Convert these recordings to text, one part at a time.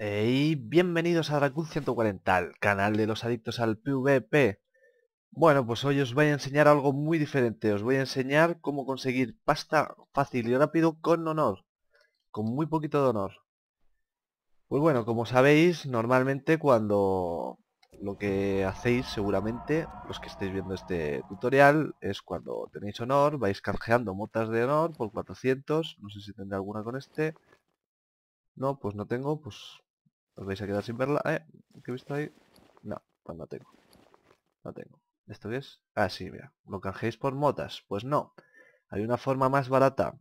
Eh, y bienvenidos a Dracul 140, el canal de los adictos al PvP. Bueno, pues hoy os voy a enseñar algo muy diferente. Os voy a enseñar cómo conseguir pasta fácil y rápido con honor. Con muy poquito de honor. Pues bueno, como sabéis, normalmente cuando lo que hacéis seguramente, los que estáis viendo este tutorial, es cuando tenéis honor, vais canjeando motas de honor por 400. No sé si tendré alguna con este. No, pues no tengo, pues os vais a quedar sin verla. ¿Eh? ¿Qué he visto ahí? No, pues no tengo. No tengo. ¿Esto qué es? Ah, sí, mira. ¿Lo canjeéis por motas? Pues no. Hay una forma más barata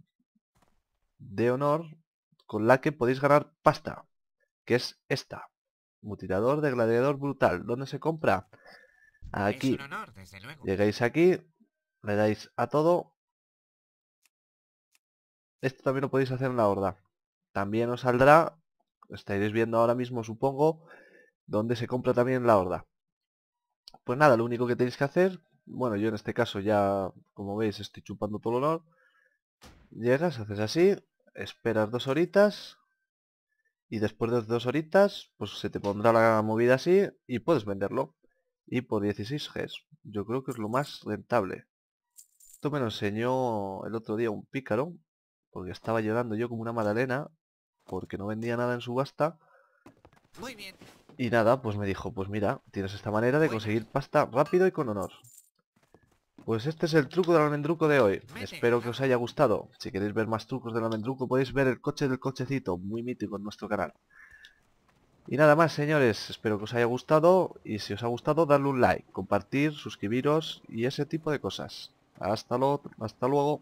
de honor con la que podéis ganar pasta. Que es esta. Mutilador de gladiador brutal. ¿Dónde se compra? Aquí. Llegáis aquí, le dais a todo. Esto también lo podéis hacer en la horda. También os saldrá Estáis viendo ahora mismo, supongo, donde se compra también la horda. Pues nada, lo único que tenéis que hacer, bueno, yo en este caso ya, como veis, estoy chupando todo el honor. Llegas, haces así, esperas dos horitas, y después de dos horitas, pues se te pondrá la movida así, y puedes venderlo. Y por 16 Gs, yo creo que es lo más rentable. Esto me lo enseñó el otro día un pícaro, porque estaba llorando yo como una madalena porque no vendía nada en subasta. Muy bien. Y nada, pues me dijo, pues mira, tienes esta manera de conseguir pasta rápido y con honor. Pues este es el truco del almendruco de hoy. Espero que os haya gustado. Si queréis ver más trucos del almendruco podéis ver el coche del cochecito, muy mítico en nuestro canal. Y nada más, señores. Espero que os haya gustado. Y si os ha gustado, darle un like, compartir, suscribiros y ese tipo de cosas. Hasta, hasta luego.